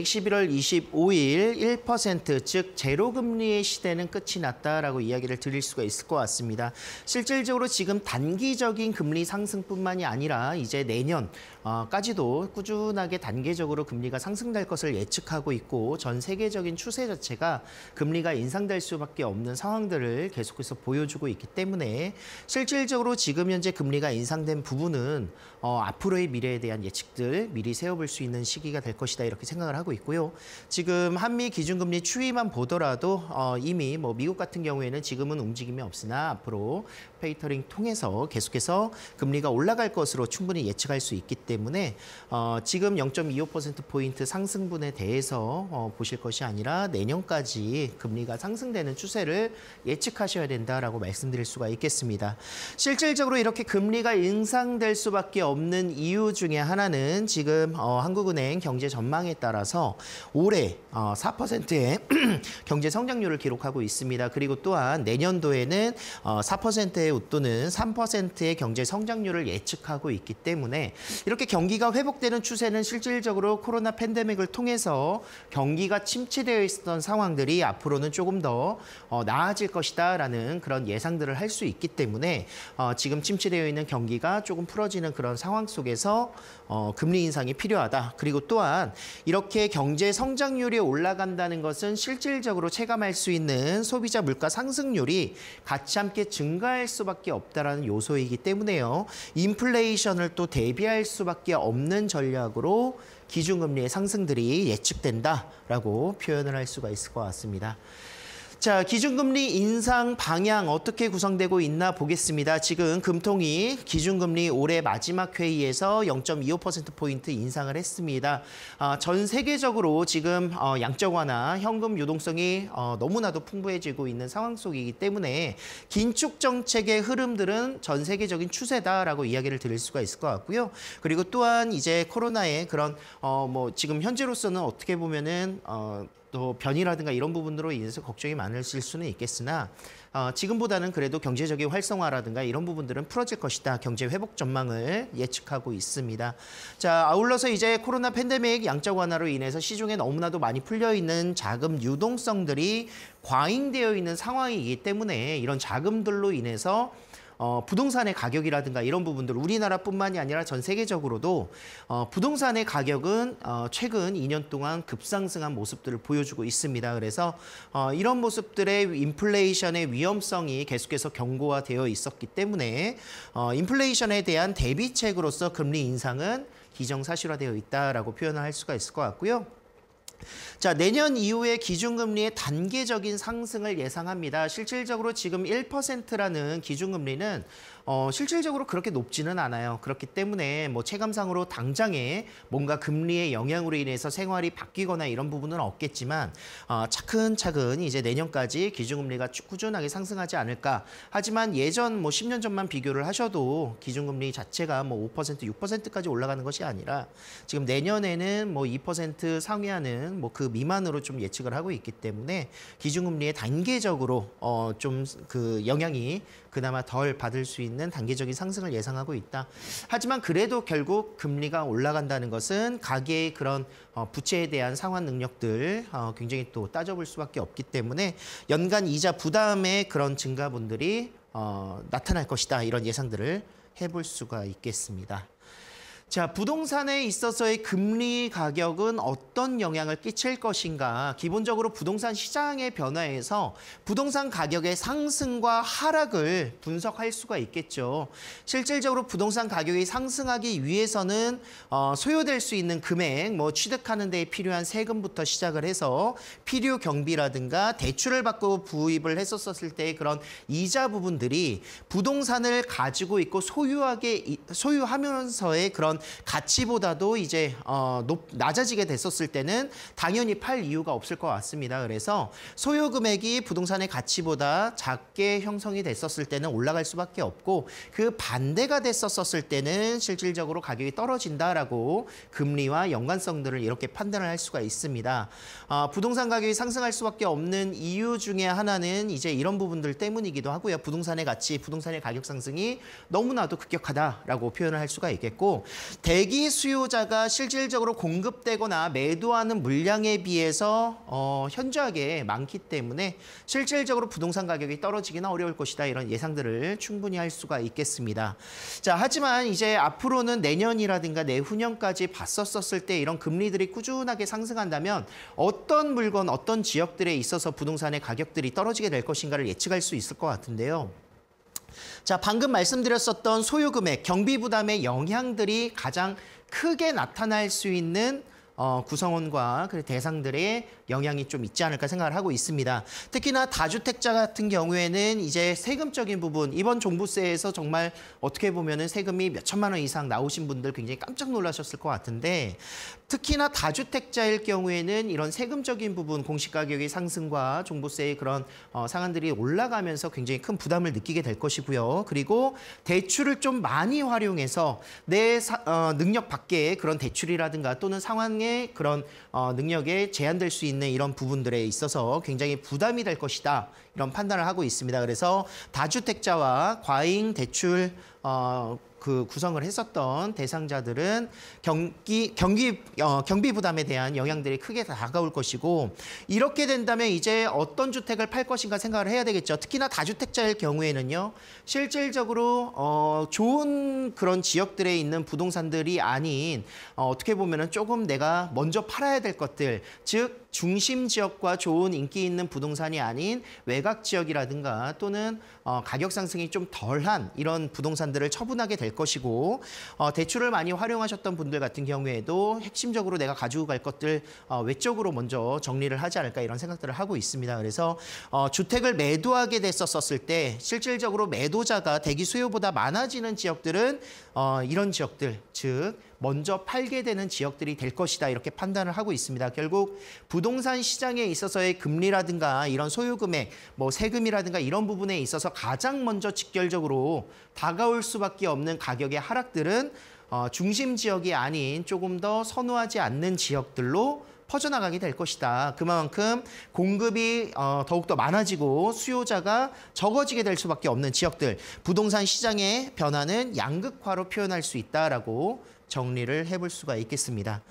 11월 25일 1%즉 제로금리의 시대는 끝이 났다라고 이야기를 드릴 수가 있을 것 같습니다. 실질적으로 지금 단기적인 금리 상승뿐만이 아니라 이제 내년까지도 어, 꾸준하게 단계적으로 금리가 상승될 것을 예측하고 있고 전 세계적인 추세 자체가 금리가 인상될 수밖에 없는 상황들을 계속해서 보여주고 있기 때문에 실질적으로 지금 현재 금리가 인상된 부분은 어, 앞으로의 미래에 대한 예측들 미리 세워볼 수 있는 시기가 될 것이다 이렇게 생각을 하고 하고 있고요. 지금 한미 기준금리 추이만 보더라도 어, 이미 뭐 미국 같은 경우에는 지금은 움직임이 없으나 앞으로 페이터링 통해서 계속해서 금리가 올라갈 것으로 충분히 예측할 수 있기 때문에 어, 지금 0.25%포인트 상승분에 대해서 어, 보실 것이 아니라 내년까지 금리가 상승되는 추세를 예측하셔야 된다라고 말씀드릴 수가 있겠습니다. 실질적으로 이렇게 금리가 인상될 수밖에 없는 이유 중에 하나는 지금 어, 한국은행 경제 전망에 따라서 나서 올해 4%의 어, 경제 성장률을 기록하고 있습니다. 그리고 또한 내년도에는 4%의 어, 웃도는 3%의 경제 성장률을 예측하고 있기 때문에 이렇게 경기가 회복되는 추세는 실질적으로 코로나 팬데믹을 통해서 경기가 침체되어 있었던 상황들이 앞으로는 조금 더 어, 나아질 것이다라는 그런 예상들을 할 수 있기 때문에 지금 침체되어 있는 경기가 조금 풀어지는 그런 상황 속에서 금리 인상이 필요하다. 그리고 또한 이렇게 경제 성장률이 올라간다는 것은 실질적으로 체감할 수 있는 소비자 물가 상승률이 같이 함께 증가할 수밖에 없다라는 요소이기 때문에요. 인플레이션을 또 대비할 수밖에 없는 전략으로 기준금리의 상승들이 예측된다라고 표현을 할 수가 있을 것 같습니다. 자, 기준금리 인상 방향 어떻게 구성되고 있나 보겠습니다. 지금 금통이 기준금리 올해 마지막 회의에서 0.25%포인트 인상을 했습니다. 아, 전 세계적으로 지금 어, 양적 완화, 현금 유동성이 어, 너무나도 풍부해지고 있는 상황 속이기 때문에 긴축 정책의 흐름들은 전 세계적인 추세다라고 이야기를 드릴 수가 있을 것 같고요. 그리고 또한 이제 코로나의 그런 어, 뭐 지금 현재로서는 어떻게 보면은 어, 또 변이라든가 이런 부분으로 인해서 걱정이 많으실 수는 있겠으나 어, 지금보다는 그래도 경제적인 활성화라든가 이런 부분들은 풀어질 것이다. 경제 회복 전망을 예측하고 있습니다. 자 아울러서 이제 코로나 팬데믹 양적 완화로 인해서 시중에 너무나도 많이 풀려 있는 자금 유동성들이 과잉되어 있는 상황이기 때문에 이런 자금들로 인해서 어, 부동산의 가격이라든가 이런 부분들 우리나라뿐만이 아니라 전 세계적으로도 어, 부동산의 가격은 어, 최근 2년 동안 급상승한 모습들을 보여주고 있습니다. 그래서 어, 이런 모습들의 인플레이션의 위험성이 계속해서 경고가 되어 있었기 때문에 어, 인플레이션에 대한 대비책으로서 금리 인상은 기정사실화되어 있다라고 표현할 수가 있을 것 같고요. 자, 내년 이후에 기준금리의 단계적인 상승을 예상합니다. 실질적으로 지금 1%라는 기준금리는 어, 실질적으로 그렇게 높지는 않아요. 그렇기 때문에 뭐 체감상으로 당장에 뭔가 금리의 영향으로 인해서 생활이 바뀌거나 이런 부분은 없겠지만 어, 차근차근 이제 내년까지 기준금리가 꾸준하게 상승하지 않을까. 하지만 예전 뭐 10년 전만 비교를 하셔도 기준금리 자체가 뭐 5%, 6%까지 올라가는 것이 아니라 지금 내년에는 뭐 2% 상회하는 뭐 그 미만으로 좀 예측을 하고 있기 때문에 기준금리의 단계적으로 어, 좀 그 영향이 그나마 덜 받을 수 있는 있는 단기적인 상승을 예상하고 있다. 하지만 그래도 결국 금리가 올라간다는 것은 가계의 그런 어, 부채에 대한 상환 능력들 어, 굉장히 또 따져볼 수밖에 없기 때문에 연간 이자 부담의 그런 증가분들이 어, 나타날 것이다. 이런 예상들을 해볼 수가 있겠습니다. 자, 부동산에 있어서의 금리 가격은 어떤 영향을 끼칠 것인가? 기본적으로 부동산 시장의 변화에서 부동산 가격의 상승과 하락을 분석할 수가 있겠죠. 실질적으로 부동산 가격이 상승하기 위해서는 어, 소요될 수 있는 금액, 뭐 취득하는 데 필요한 세금부터 시작을 해서 필요 경비라든가 대출을 받고 부입을 했었을 때 그런 이자 부분들이 부동산을 가지고 있고 소유하게 소유하면서의 그런 가치보다도 이제 어, 높, 낮아지게 됐었을 때는 당연히 팔 이유가 없을 것 같습니다. 그래서 소요 금액이 부동산의 가치보다 작게 형성이 됐었을 때는 올라갈 수밖에 없고 그 반대가 됐었을 때는 실질적으로 가격이 떨어진다라고 금리와 연관성들을 이렇게 판단을 할 수가 있습니다. 어, 부동산 가격이 상승할 수밖에 없는 이유 중에 하나는 이제 이런 부분들 때문이기도 하고요. 부동산의 가치, 부동산의 가격 상승이 너무나도 급격하다라고 표현을 할 수가 있겠고 대기 수요자가 실질적으로 공급되거나 매도하는 물량에 비해서 어, 현저하게 많기 때문에 실질적으로 부동산 가격이 떨어지기는 어려울 것이다 이런 예상들을 충분히 할 수가 있겠습니다. 자 하지만 이제 앞으로는 내년이라든가 내후년까지 봤었었을 때 이런 금리들이 꾸준하게 상승한다면 어떤 물건 어떤 지역들에 있어서 부동산의 가격들이 떨어지게 될 것인가를 예측할 수 있을 것 같은데요. 자, 방금 말씀드렸었던 소요금액, 경비 부담의 영향들이 가장 크게 나타날 수 있는 어, 구성원과 그 대상들의 영향이 좀 있지 않을까 생각을 하고 있습니다. 특히나 다주택자 같은 경우에는 이제 세금적인 부분 이번 종부세에서 정말 어떻게 보면은 세금이 몇 천만 원 이상 나오신 분들 굉장히 깜짝 놀라셨을 것 같은데 특히나 다주택자일 경우에는 이런 세금적인 부분 공시가격의 상승과 종부세의 그런 어, 상한들이 올라가면서 굉장히 큰 부담을 느끼게 될 것이고요. 그리고 대출을 좀 많이 활용해서 내 사, 어, 능력 밖에 그런 대출이라든가 또는 상황에 사람의 그런 어, 능력에 제한될 수 있는 이런 부분들에 있어서 굉장히 부담이 될 것이다 이런 판단을 하고 있습니다. 그래서 다주택자와 과잉 대출 어, 그 구성을 했었던 대상자들은 경기 경기 어, 경비 부담에 대한 영향들이 크게 다가올 것이고 이렇게 된다면 이제 어떤 주택을 팔 것인가 생각을 해야 되겠죠. 특히나 다주택자일 경우에는요. 실질적으로 어, 좋은 그런 지역들에 있는 부동산들이 아닌 어, 어떻게 보면은 조금 내가 먼저 팔아야 될 것들 즉 중심 지역과 좋은 인기 있는 부동산이 아닌 외곽 지역이라든가 또는 어, 가격 상승이 좀 덜한 이런 부동산들을 처분하게 될될 것이고 어, 대출을 많이 활용하셨던 분들 같은 경우에도 핵심적으로 내가 가지고 갈 것들 어, 외적으로 먼저 정리를 하지 않을까 이런 생각들을 하고 있습니다. 그래서 어, 주택을 매도하게 됐었을 때 실질적으로 매도자가 대기 수요보다 많아지는 지역들은 어, 이런 지역들 즉 먼저 팔게 되는 지역들이 될 것이다 이렇게 판단을 하고 있습니다. 결국 부동산 시장에 있어서의 금리라든가 이런 소유금액, 뭐 세금이라든가 이런 부분에 있어서 가장 먼저 직결적으로 다가올 수밖에 없는 가격의 하락들은 어, 중심 지역이 아닌 조금 더 선호하지 않는 지역들로 퍼져나가게 될 것이다. 그만큼 공급이 어, 더욱더 많아지고 수요자가 적어지게 될 수밖에 없는 지역들, 부동산 시장의 변화는 양극화로 표현할 수 있다라고 정리를 해볼 수가 있겠습니다.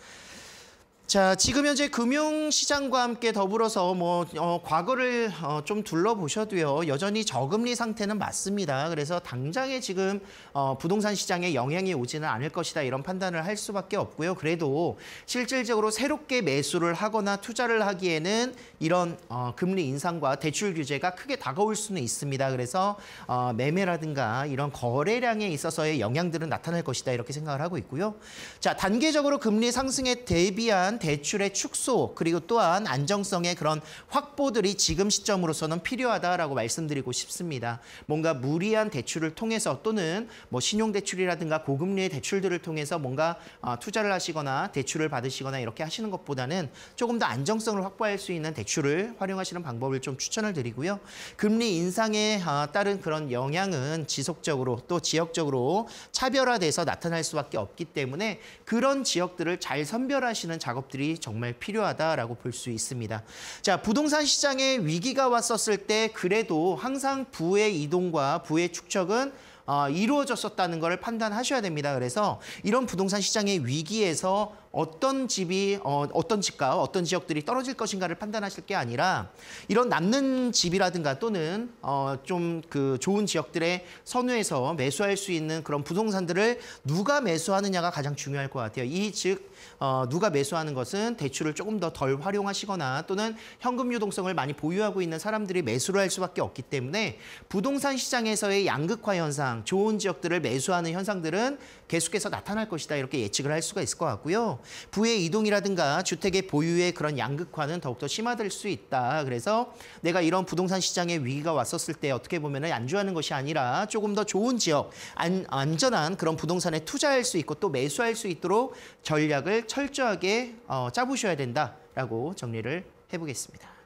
자, 지금 현재 금융시장과 함께 더불어서 뭐, 어, 과거를 어, 좀 둘러보셔도요, 여전히 저금리 상태는 맞습니다. 그래서 당장에 지금, 어, 부동산 시장에 영향이 오지는 않을 것이다. 이런 판단을 할 수밖에 없고요. 그래도 실질적으로 새롭게 매수를 하거나 투자를 하기에는 이런, 어, 금리 인상과 대출 규제가 크게 다가올 수는 있습니다. 그래서, 어, 매매라든가 이런 거래량에 있어서의 영향들은 나타날 것이다. 이렇게 생각을 하고 있고요. 자, 단계적으로 금리 상승에 대비한 대출의 축소 그리고 또한 안정성의 그런 확보들이 지금 시점으로서는 필요하다라고 말씀드리고 싶습니다. 뭔가 무리한 대출을 통해서 또는 뭐 신용대출이라든가 고금리의 대출들을 통해서 뭔가 아, 투자를 하시거나 대출을 받으시거나 이렇게 하시는 것보다는 조금 더 안정성을 확보할 수 있는 대출을 활용하시는 방법을 좀 추천을 드리고요. 금리 인상에 아, 따른 그런 영향은 지속적으로 또 지역적으로 차별화돼서 나타날 수밖에 없기 때문에 그런 지역들을 잘 선별하시는 작업 방법들이 정말 필요하다라고 볼 수 있습니다. 자, 부동산 시장에 위기가 왔었을 때 그래도 항상 부의 이동과 부의 축적은 어, 이루어졌었다는 것을 판단하셔야 됩니다. 그래서 이런 부동산 시장의 위기에서 어떤 집이 어, 어떤 집과 어떤 지역들이 떨어질 것인가를 판단하실 게 아니라 이런 남는 집이라든가 또는 어, 좀 그 좋은 지역들의 선회에서 매수할 수 있는 그런 부동산들을 누가 매수하느냐가 가장 중요할 것 같아요. 이즉 어, 누가 매수하는 것은 대출을 조금 더 덜 활용하시거나 또는 현금 유동성을 많이 보유하고 있는 사람들이 매수를 할 수밖에 없기 때문에 부동산 시장에서의 양극화 현상, 좋은 지역들을 매수하는 현상들은 계속해서 나타날 것이다 이렇게 예측을 할 수가 있을 것 같고요. 부의 이동이라든가 주택의 보유의 그런 양극화는 더욱더 심화될 수 있다. 그래서 내가 이런 부동산 시장의 위기가 왔었을 때 어떻게 보면 안주하는 것이 아니라 조금 더 좋은 지역, 안, 안전한 그런 부동산에 투자할 수 있고 또 매수할 수 있도록 전략을 철저하게 어, 짜보셔야 된다라고 정리를 해보겠습니다.